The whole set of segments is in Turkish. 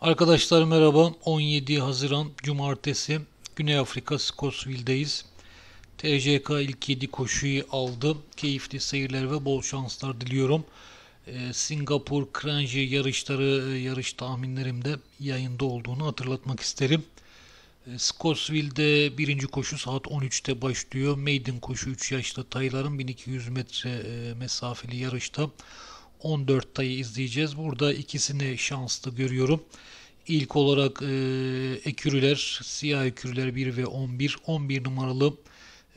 Arkadaşlar merhaba. 17 Haziran Cumartesi Güney Afrika Scottsville'deyiz. TCK ilk 7 koşuyu aldı. Keyifli seyirler ve bol şanslar diliyorum. Ee, Singapur Kranji yarışları e, yarış tahminlerimde yayında olduğunu hatırlatmak isterim. Ee, Scottsville'de birinci koşu saat 13'te başlıyor. Maiden koşu 3 yaşlı tayların 1200 metre e, mesafeli yarışta. 14 tayı izleyeceğiz. Burada ikisini şanslı görüyorum. İlk olarak e, ekürüler, siyah ekürüler 1 ve 11. 11 numaralı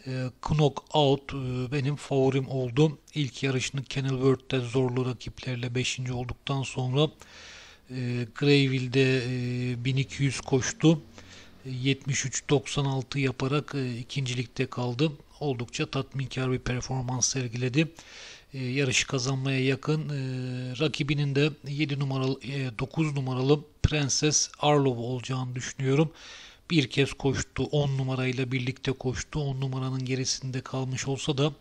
e, Knock Out e, benim favorim oldu. İlk yarışını Kenilworth'te zorlu rakiplerle 5. olduktan sonra e, Greyville'de e, 1200 koştu. 73-96 yaparak e, ikincilikte kaldı. Oldukça tatminkar bir performans sergiledi. E, yarışı kazanmaya yakın. E, rakibinin de 7 numaralı 9 e, numaralı Prenses Arlov olacağını düşünüyorum. Bir kez koştu. 10 numarayla birlikte koştu. 10 numaranın gerisinde kalmış olsa da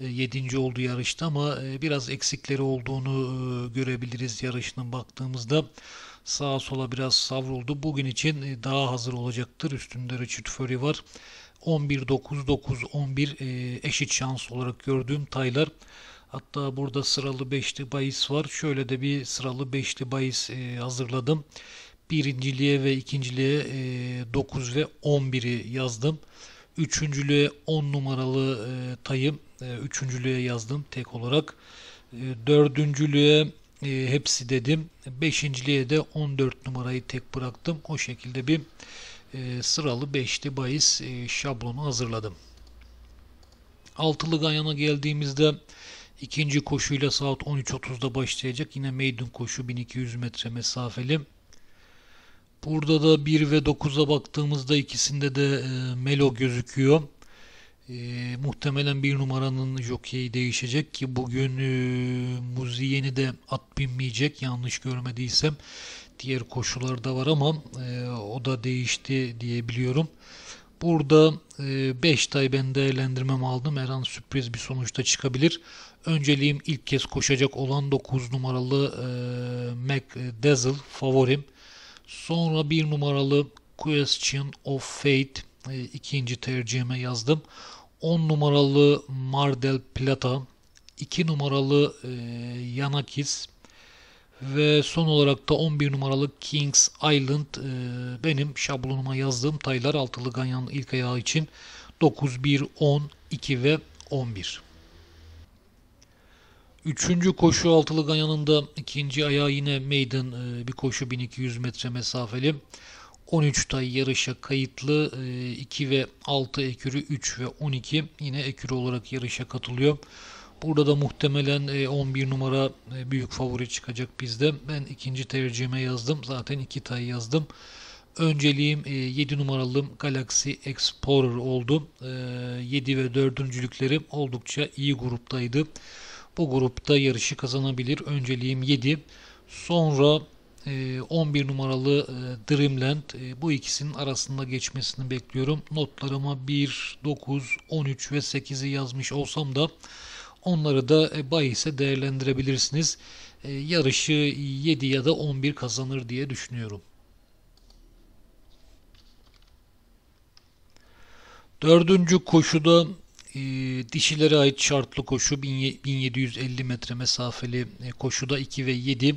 7. Oldu yarışta ama biraz eksikleri olduğunu görebiliriz yarışının baktığımızda. Sağa sola biraz savruldu. Bugün için daha hazır olacaktır. Üstünde Richard Fury var. 11-9-9-11 eşit şans olarak gördüğüm taylar Hatta burada sıralı beşli bahis var. Şöyle de bir sıralı beşli bahis e, hazırladım. Birinciliğe ve ikinciliğe e, 9 ve 11'i yazdım. Üçüncülüğe 10 numaralı e, tayım. E, üçüncülüğe yazdım tek olarak. E, dördüncülüğe e, hepsi dedim. Beşinciliğe de 14 numarayı tek bıraktım. O şekilde bir e, sıralı beşli bahis e, şablonu hazırladım. Altılı ganyana geldiğimizde İkinci koşuyla saat 13.30'da başlayacak. Yine maiden koşu 1200 metre mesafeli. Burada da 1 ve 9'a baktığımızda ikisinde de e, Melo gözüküyor. E, muhtemelen bir numaranın jokeyi değişecek ki bugün e, Muziyen'i de at binmeyecek yanlış görmediysem. Diğer koşularda var ama e, o da değişti diyebiliyorum. Burada 5 e, tay ben değerlendirmem aldım. Her an sürpriz bir sonuçta çıkabilir. Önceliğim ilk kez koşacak olan 9 numaralı e, McDazzle favorim. Sonra 1 numaralı Question of Fate e, ikinci tercihime yazdım. 10 numaralı Mardel Plata, 2 numaralı e, Yanakis ve son olarak da 11 numaralı Kings Island e, benim şablonuma yazdığım taylar altılı ganyanın ilk ayağı için 9, 1, 10, 2 ve 11. Üçüncü koşu altılıgan yanında ikinci ayağı yine maiden e, bir koşu 1200 metre mesafeli. 13 tay yarışa kayıtlı 2 e, ve 6 ekürü 3 ve 12 yine ekürü olarak yarışa katılıyor. Burada da muhtemelen 11 e, numara büyük favori çıkacak bizde. Ben ikinci tercihime yazdım. Zaten iki tay yazdım. Önceliğim 7 numaralı Galaxy Explorer oldu. 7 ve 4.lüklerim oldukça iyi gruptaydı. Bu grupta yarışı kazanabilir. Önceliğim 7. Sonra 11 e, numaralı e, Dreamland e, bu ikisinin arasında geçmesini bekliyorum. Notlarıma 1, 9, 13 ve 8'i yazmış olsam da onları da Bay ise değerlendirebilirsiniz. Yarışı 7 ya da 11 kazanır diye düşünüyorum. Dördüncü koşuda e, dişilere ait şartlı koşu 1750 metre mesafeli e, koşuda 2 ve 7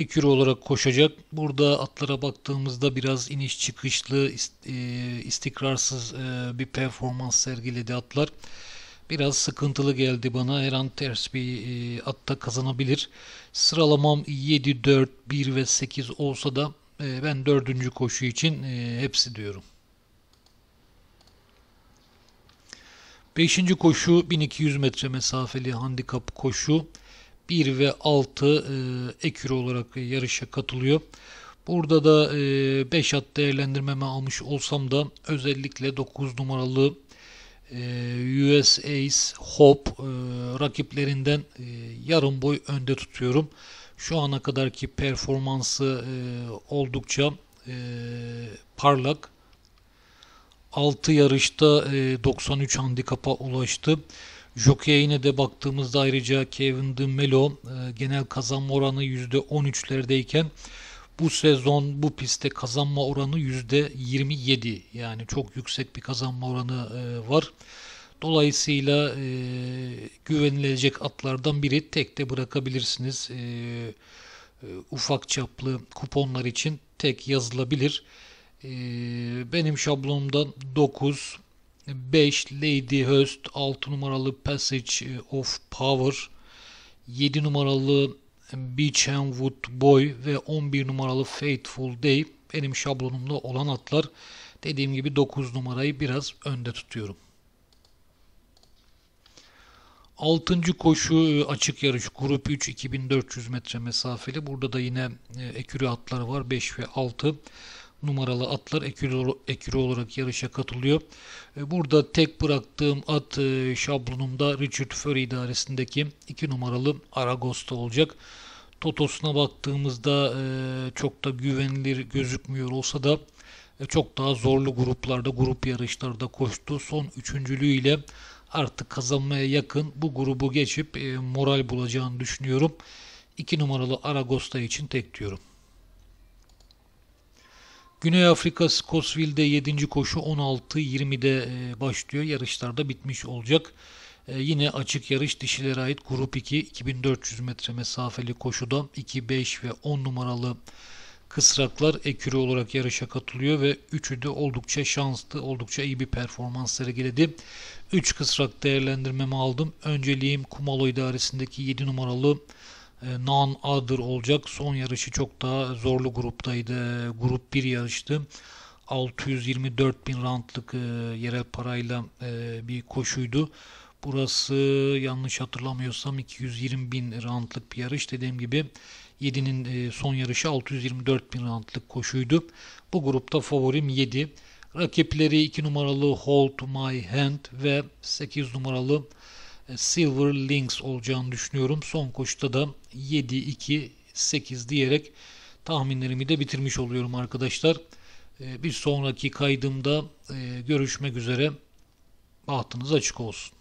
ekür olarak koşacak. Burada atlara baktığımızda biraz iniş çıkışlı e, istikrarsız e, bir performans sergiledi atlar. Biraz sıkıntılı geldi bana. Her an ters bir atta kazanabilir. Sıralamam 7, 4, 1 ve 8 olsa da ben 4. koşu için hepsi diyorum. Beşinci koşu 1200 metre mesafeli handikap koşu. 1 ve 6 e, ekür olarak yarışa katılıyor. Burada da 5 e, at değerlendirmeme almış olsam da özellikle 9 numaralı e, US Ace e, rakiplerinden e, yarım boy önde tutuyorum. Şu ana kadarki performansı e, oldukça e, parlak. 6 yarışta 93 e, handikapa ulaştı. Jockey'ine de baktığımızda ayrıca Kevin De Melo e, genel kazanma oranı %13'lerdeyken bu sezon bu pistte kazanma oranı %27. Yani çok yüksek bir kazanma oranı e, var. Dolayısıyla e, güvenilecek atlardan biri tek de bırakabilirsiniz. E, e, ufak çaplı kuponlar için tek yazılabilir. Ee, benim şablonumda 9, 5 Lady Host, 6 numaralı Passage of Power, 7 numaralı Beach and Wood Boy ve 11 numaralı Faithful Day benim şablonumda olan atlar. Dediğim gibi 9 numarayı biraz önde tutuyorum. 6. koşu e, açık yarış grup 3 2400 metre mesafeli. Burada da yine e, ekürü atları var 5 ve 6 numaralı atlar ekürü olarak yarışa katılıyor. E, burada tek bıraktığım at e, şablonumda Richard Furry idaresindeki 2 numaralı Aragosta olacak. Totosuna baktığımızda e, çok da güvenilir gözükmüyor olsa da çok daha zorlu gruplarda, grup yarışlarda koştu. Son üçüncülüğü ile artık kazanmaya yakın bu grubu geçip moral bulacağını düşünüyorum. 2 numaralı Aragosta için tek diyorum. Güney Afrika Scottsville'de 7. koşu 16.20'de e, başlıyor. Yarışlarda bitmiş olacak. E, yine açık yarış dişilere ait grup 2 2400 metre mesafeli koşuda 2, 5 ve 10 numaralı kısraklar eküre olarak yarışa katılıyor ve üçü de oldukça şanslı, oldukça iyi bir performans sergiledi. 3 kısrak değerlendirmemi aldım. Önceliğim Kumalo idaresindeki 7 numaralı e, non Adır olacak. Son yarışı çok daha zorlu gruptaydı. Grup 1 yarıştı. 624 bin rantlık e, yerel parayla e, bir koşuydu. Burası yanlış hatırlamıyorsam 220 bin rantlık bir yarış. Dediğim gibi 7'nin son yarışı 624 bin rantlık koşuydu. Bu grupta favorim 7. Rakipleri 2 numaralı Hold My Hand ve 8 numaralı e, silver Links olacağını düşünüyorum. Son koşuda da 7, 2, 8 diyerek tahminlerimi de bitirmiş oluyorum arkadaşlar. E, bir sonraki kaydımda e, görüşmek üzere. Bahtınız açık olsun.